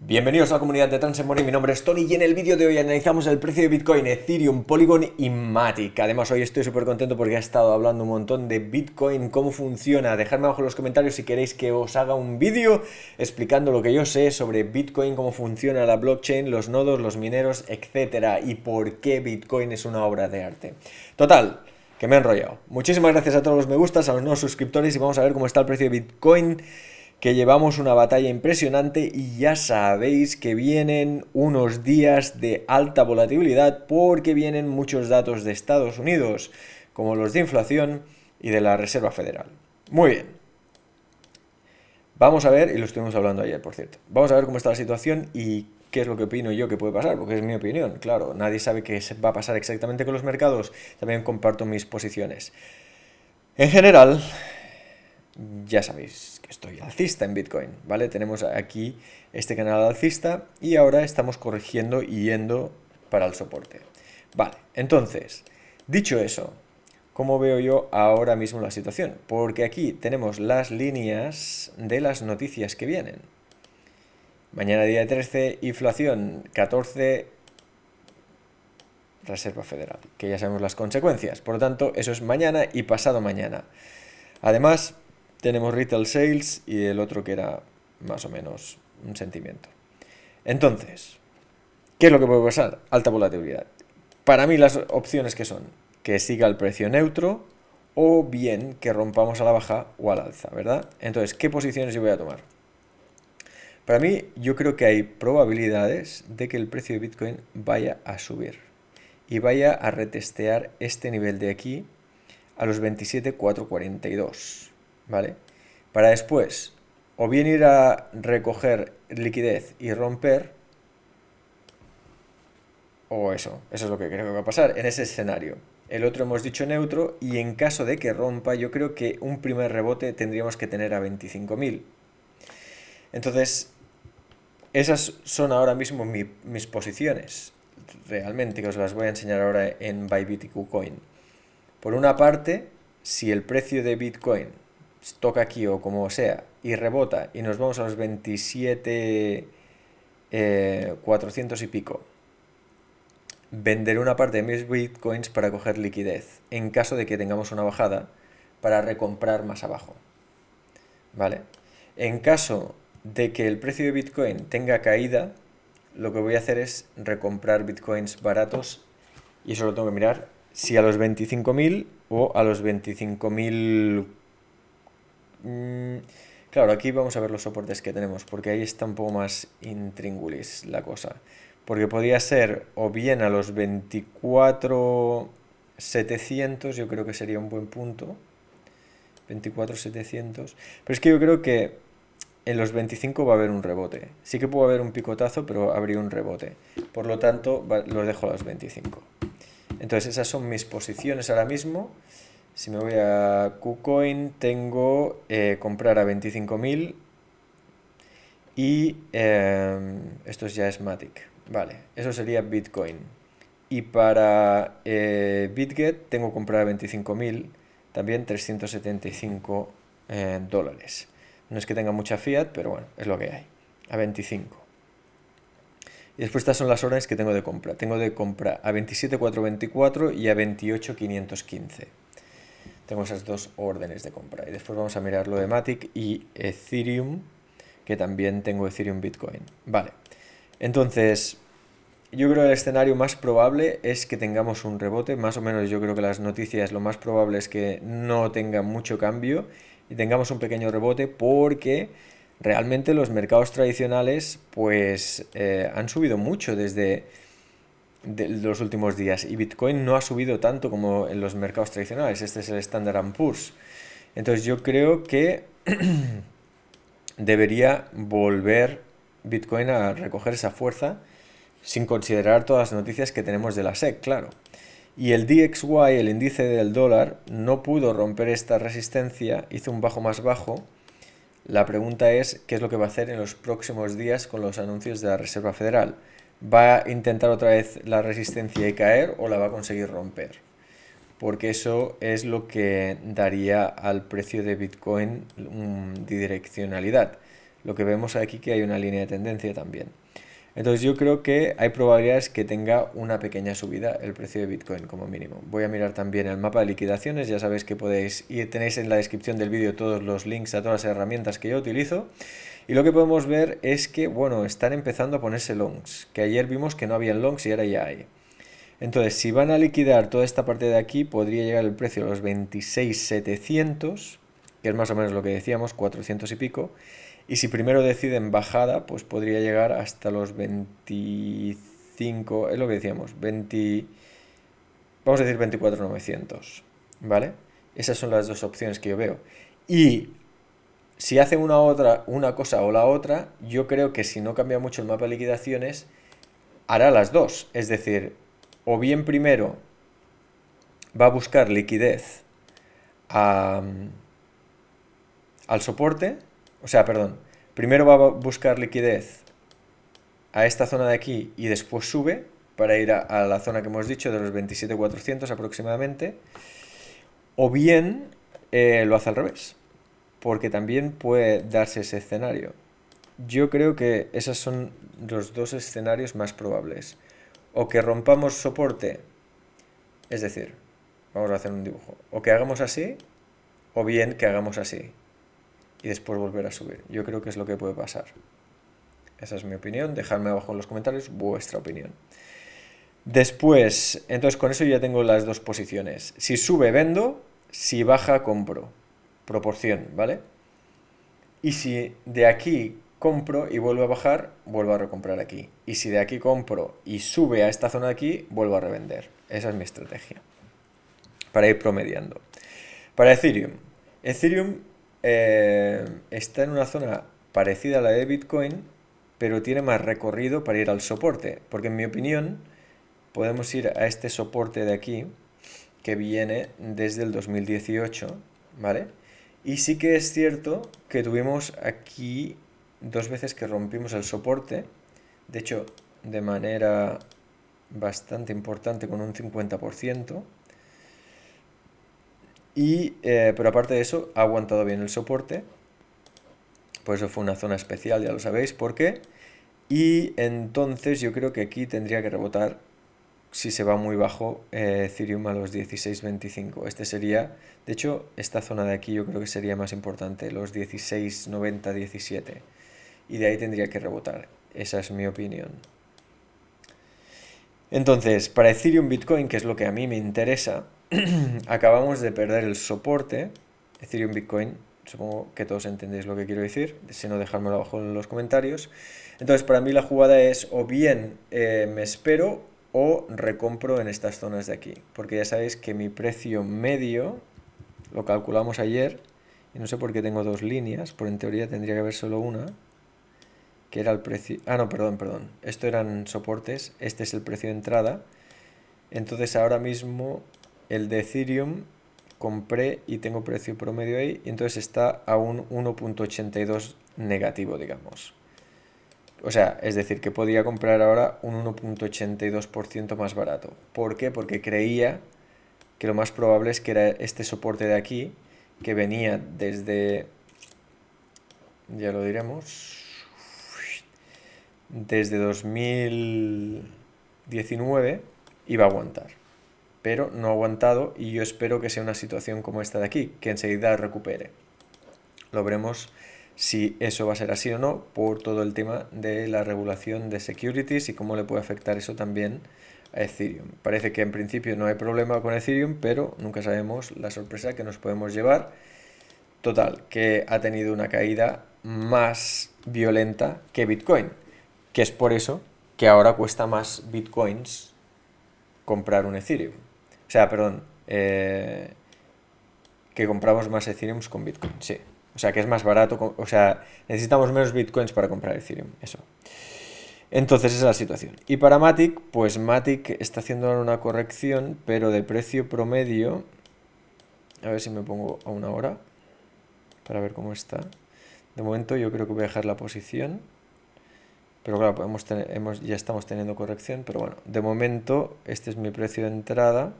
Bienvenidos a la comunidad de y mi nombre es Tony y en el vídeo de hoy analizamos el precio de Bitcoin, Ethereum, Polygon y Matic. Además hoy estoy súper contento porque he estado hablando un montón de Bitcoin, cómo funciona. Dejadme abajo en los comentarios si queréis que os haga un vídeo explicando lo que yo sé sobre Bitcoin, cómo funciona la blockchain, los nodos, los mineros, etcétera y por qué Bitcoin es una obra de arte. Total, que me he enrollado. Muchísimas gracias a todos los me gustas, a los nuevos suscriptores y vamos a ver cómo está el precio de Bitcoin que llevamos una batalla impresionante y ya sabéis que vienen unos días de alta volatilidad porque vienen muchos datos de Estados Unidos, como los de inflación y de la Reserva Federal. Muy bien. Vamos a ver, y lo estuvimos hablando ayer, por cierto, vamos a ver cómo está la situación y qué es lo que opino yo que puede pasar, porque es mi opinión, claro, nadie sabe qué va a pasar exactamente con los mercados, también comparto mis posiciones. En general, ya sabéis que estoy alcista en Bitcoin, ¿vale? Tenemos aquí este canal alcista y ahora estamos corrigiendo y yendo para el soporte. Vale, entonces, dicho eso, ¿cómo veo yo ahora mismo la situación? Porque aquí tenemos las líneas de las noticias que vienen. Mañana día 13, inflación, 14, Reserva Federal, que ya sabemos las consecuencias. Por lo tanto, eso es mañana y pasado mañana. Además, tenemos retail sales y el otro que era más o menos un sentimiento. Entonces, ¿qué es lo que puede pasar? Alta volatilidad. Para mí las opciones que son que siga el precio neutro o bien que rompamos a la baja o al alza, ¿verdad? Entonces, ¿qué posiciones yo voy a tomar? Para mí, yo creo que hay probabilidades de que el precio de Bitcoin vaya a subir y vaya a retestear este nivel de aquí a los 27,442. ¿vale? Para después, o bien ir a recoger liquidez y romper, o eso, eso es lo que creo que va a pasar en ese escenario. El otro hemos dicho neutro y en caso de que rompa, yo creo que un primer rebote tendríamos que tener a 25.000. Entonces, esas son ahora mismo mis posiciones, realmente, que os las voy a enseñar ahora en Bybit y Por una parte, si el precio de Bitcoin pues, toca aquí o como sea, y rebota, y nos vamos a los 27, eh, y pico, venderé una parte de mis bitcoins para coger liquidez, en caso de que tengamos una bajada, para recomprar más abajo. ¿Vale? En caso de que el precio de bitcoin tenga caída, lo que voy a hacer es recomprar bitcoins baratos, y eso lo tengo que mirar, si a los 25.000 o a los 25.000 Mm, claro, aquí vamos a ver los soportes que tenemos, porque ahí está un poco más intríngulis la cosa. Porque podría ser o bien a los 24.700, yo creo que sería un buen punto. 24.700. Pero es que yo creo que en los 25 va a haber un rebote. Sí que puede haber un picotazo, pero habría un rebote. Por lo tanto, los lo dejo a los 25. Entonces esas son mis posiciones ahora mismo. Si me voy a KuCoin, tengo eh, comprar a 25.000 y eh, esto ya es Vale, eso sería Bitcoin. Y para eh, BitGet tengo comprar a 25.000, también 375 eh, dólares. No es que tenga mucha fiat, pero bueno, es lo que hay. A 25. Y después estas son las órdenes que tengo de compra. Tengo de compra a 27.424 y a 28.515. Tengo esas dos órdenes de compra. Y después vamos a mirar lo de Matic y Ethereum, que también tengo Ethereum Bitcoin. Vale. Entonces, yo creo que el escenario más probable es que tengamos un rebote. Más o menos yo creo que las noticias lo más probable es que no tenga mucho cambio y tengamos un pequeño rebote porque realmente los mercados tradicionales pues eh, han subido mucho desde de los últimos días y Bitcoin no ha subido tanto como en los mercados tradicionales. Este es el Standard Poor's. Entonces yo creo que debería volver Bitcoin a recoger esa fuerza sin considerar todas las noticias que tenemos de la SEC, claro. Y el DXY, el índice del dólar, no pudo romper esta resistencia, hizo un bajo más bajo. La pregunta es qué es lo que va a hacer en los próximos días con los anuncios de la Reserva Federal va a intentar otra vez la resistencia y caer o la va a conseguir romper. Porque eso es lo que daría al precio de Bitcoin mm, direccionalidad. Lo que vemos aquí que hay una línea de tendencia también. Entonces yo creo que hay probabilidades que tenga una pequeña subida el precio de Bitcoin como mínimo. Voy a mirar también el mapa de liquidaciones, ya sabéis que podéis y tenéis en la descripción del vídeo todos los links a todas las herramientas que yo utilizo. Y lo que podemos ver es que, bueno, están empezando a ponerse longs, que ayer vimos que no había longs y ahora ya hay. Entonces, si van a liquidar toda esta parte de aquí, podría llegar el precio a los 26,700, que es más o menos lo que decíamos, 400 y pico. Y si primero deciden bajada, pues podría llegar hasta los 25, es lo que decíamos, 20, vamos a decir 24,900, ¿vale? Esas son las dos opciones que yo veo. Y si hace una, otra, una cosa o la otra, yo creo que si no cambia mucho el mapa de liquidaciones, hará las dos. Es decir, o bien primero va a buscar liquidez mm, al soporte, o sea, perdón, primero va a buscar liquidez a esta zona de aquí y después sube para ir a, la zona que hemos dicho de los 27.400 aproximadamente, o bien eh, lo hace al revés porque también puede darse ese escenario. Yo creo que esos son los dos escenarios más probables. O que rompamos soporte, es decir, vamos a hacer un dibujo, o que hagamos así, o bien que hagamos así, y después volver a subir. Yo creo que es lo que puede pasar. Esa es mi opinión, dejadme abajo en los comentarios vuestra opinión. Después, entonces con eso ya tengo las dos posiciones. Si sube, vendo, si baja, compro proporción, ¿vale? Y si de aquí compro y vuelvo a bajar, vuelvo a recomprar aquí. Y si de aquí compro y sube a esta zona de aquí, vuelvo a revender. Esa es mi estrategia. Para ir promediando. Para Ethereum. Ethereum eh, está en una zona parecida a la de Bitcoin, pero tiene más recorrido para ir al soporte. Porque en mi opinión, podemos ir a este soporte de aquí, que viene desde el 2018, ¿vale? Y sí que es cierto que tuvimos aquí dos veces que rompimos el soporte. De hecho, de manera bastante importante con un 50%. Eh, pero aparte de eso, ha aguantado bien el soporte. Por eso fue una zona especial, ya lo sabéis por qué. Y entonces yo creo que aquí tendría que rebotar si se va muy bajo, eh, Ethereum a los 16.25. Este sería, de hecho, esta zona de aquí yo creo que sería más importante, los 16.90, 17. Y de ahí tendría que rebotar. Esa es mi opinión. Entonces, para Ethereum Bitcoin, que es lo que a mí me interesa, acabamos de perder el soporte. Ethereum Bitcoin, supongo que todos entendéis lo que quiero decir, si no dejármelo abajo en los comentarios. Entonces, para mí la jugada es o bien eh, me espero o recompro en estas zonas de aquí. Porque ya sabéis que mi precio medio lo calculamos ayer y no sé por qué tengo dos líneas, por en teoría tendría que haber solo una, que era el precio... Ah, no, perdón, perdón. Esto eran soportes, este es el precio de entrada. Entonces ahora mismo el de Ethereum compré y tengo precio promedio ahí, y entonces está a un 1.82 negativo, digamos. O sea, es decir, que podía comprar ahora un 1.82% más barato. ¿Por qué? Porque creía que lo más probable es que era este soporte de aquí, que venía desde, ya lo diremos, desde 2019 iba a aguantar. Pero no ha aguantado y yo espero que sea una situación como esta de aquí, que enseguida recupere. Lo veremos si eso va a ser así o no por todo el tema de la regulación de securities y cómo le puede afectar eso también a Ethereum. Parece que en principio no hay problema con Ethereum, pero nunca sabemos la sorpresa que nos podemos llevar. Total, que ha tenido una caída más violenta que Bitcoin, que es por eso que ahora cuesta más Bitcoins comprar un Ethereum. O sea, perdón, eh, que compramos más Ethereum con Bitcoin, sí. O sea, que es más barato, o sea, necesitamos menos bitcoins para comprar Ethereum, eso. Entonces esa es la situación. Y para Matic, pues Matic está haciendo una corrección, pero de precio promedio, a ver si me pongo a una hora, para ver cómo está. De momento yo creo que voy a dejar la posición, pero claro, podemos ya estamos teniendo corrección, pero bueno, de momento este es mi precio de entrada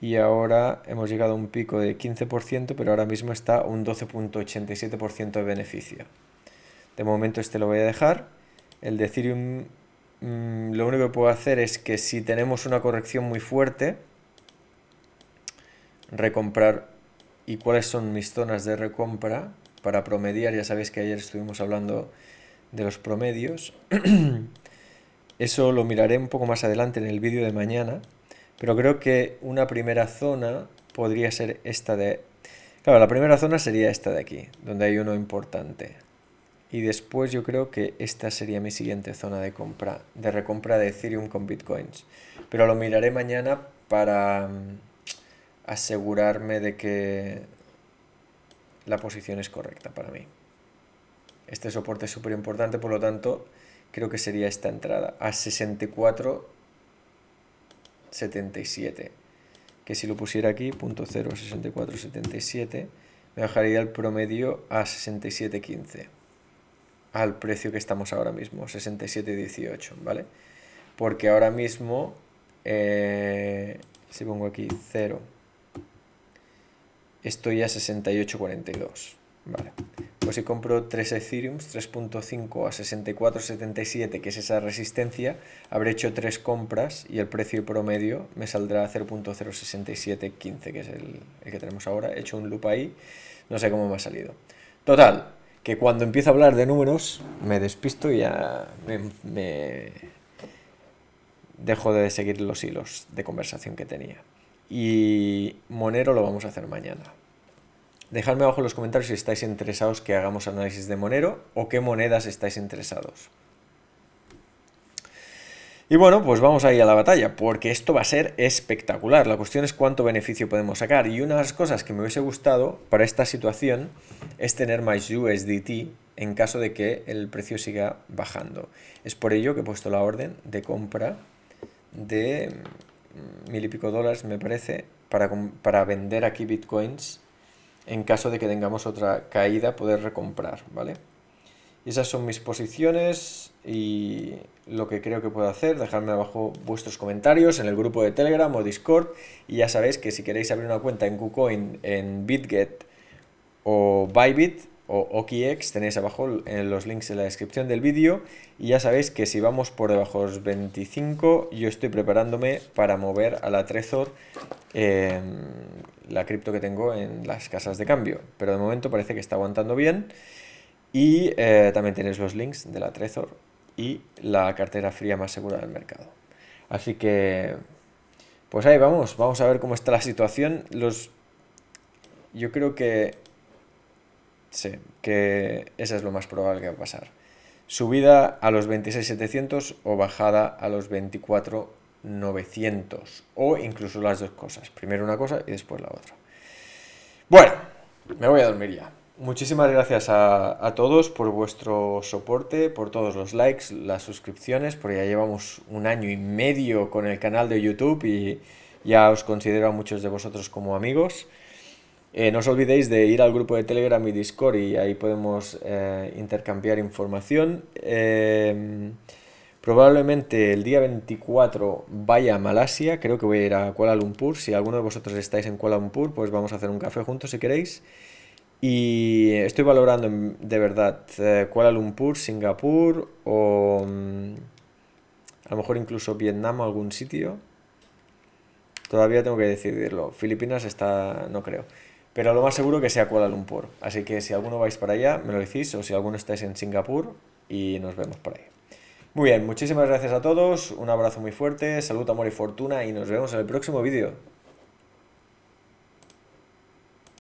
y ahora hemos llegado a un pico de 15%, pero ahora mismo está un 12.87% de beneficio. De momento este lo voy a dejar. El mm, lo único que puedo hacer es que si tenemos una corrección muy fuerte, recomprar y cuáles son mis zonas de recompra para promediar. Ya sabéis que ayer estuvimos hablando de los promedios. Eso lo miraré un poco más adelante en el vídeo de mañana. Pero creo que una primera zona podría ser esta de... Claro, la primera zona sería esta de aquí, donde hay uno importante. Y después yo creo que esta sería mi siguiente zona de compra, de recompra de Ethereum con Bitcoins. Pero lo miraré mañana para mm, asegurarme de que la posición es correcta para mí. Este soporte es súper importante, por lo tanto, creo que sería esta entrada. A 64 77 Que si lo pusiera aquí, 0.06477, me bajaría el promedio a 67,15. Al precio que estamos ahora mismo, 67,18, ¿vale? Porque ahora mismo, eh, si pongo aquí 0, estoy a 68,42, ¿vale? pues si compro 3 Ethereum, 3.5 a 64.77, que es esa resistencia, habré hecho 3 compras y el precio promedio me saldrá 0.06715, que es el, que tenemos ahora. He hecho un loop ahí, no sé cómo me ha salido. Total, que cuando empiezo a hablar de números me despisto y ya me dejo de seguir los hilos de conversación que tenía. Y Monero lo vamos a hacer mañana. Dejadme abajo en los comentarios si estáis interesados que hagamos análisis de Monero o qué monedas estáis interesados. Y bueno, pues vamos ahí a la batalla, porque esto va a ser espectacular. La cuestión es cuánto beneficio podemos sacar. Y una de las cosas que me hubiese gustado para esta situación es tener más USDT en caso de que el precio siga bajando. Es por ello que he puesto la orden de compra de mm, mil y pico dólares, me parece, para, para vender aquí bitcoins en caso de que tengamos otra caída poder recomprar, ¿vale? esas son mis posiciones y lo que creo que puedo hacer, dejarme abajo vuestros comentarios en el grupo de Telegram o Discord y ya sabéis que si queréis abrir una cuenta en KuCoin, en BitGet o Bybit, o OKIEX, tenéis abajo en eh, los links en la descripción del vídeo y ya sabéis que si vamos por debajo de los 25 yo estoy preparándome para mover a la Trezor em, la cripto que tengo en las casas de cambio pero de momento parece que está aguantando bien y eh, también tenéis los links de la Trezor y la cartera fría más segura del mercado así que pues ahí vamos, vamos a ver cómo está la situación los yo creo que Sí, que eso es lo más probable que va a pasar. Subida a los 26.700 o bajada a los 24.900 o incluso las dos cosas. Primero una cosa y después la otra. Bueno, me voy a dormir ya. Muchísimas gracias a, a, todos por vuestro soporte, por todos los likes, las suscripciones, porque ya llevamos un año y medio con el canal de YouTube y ya os considero a muchos de vosotros como amigos. Eh, no os olvidéis de ir al grupo de Telegram y Discord y ahí podemos eh, intercambiar información. Em, probablemente el día 24 vaya a Malasia, creo que voy a ir a Kuala Lumpur. Si alguno de vosotros estáis en Kuala Lumpur, pues vamos a hacer un café juntos si queréis. Y estoy valorando em, de verdad eh, Kuala Lumpur, Singapur o mm, a lo mejor incluso Vietnam o algún sitio. Todavía tengo que decidirlo. Filipinas está, no creo. Pero lo más seguro que sea Kuala Lumpur. Así que si alguno vais para allá, me lo decís, o si alguno estáis en Singapur, y nos vemos por ahí. Muy bien, muchísimas gracias a todos, un abrazo muy fuerte, salud, amor y fortuna, y nos vemos en el próximo vídeo.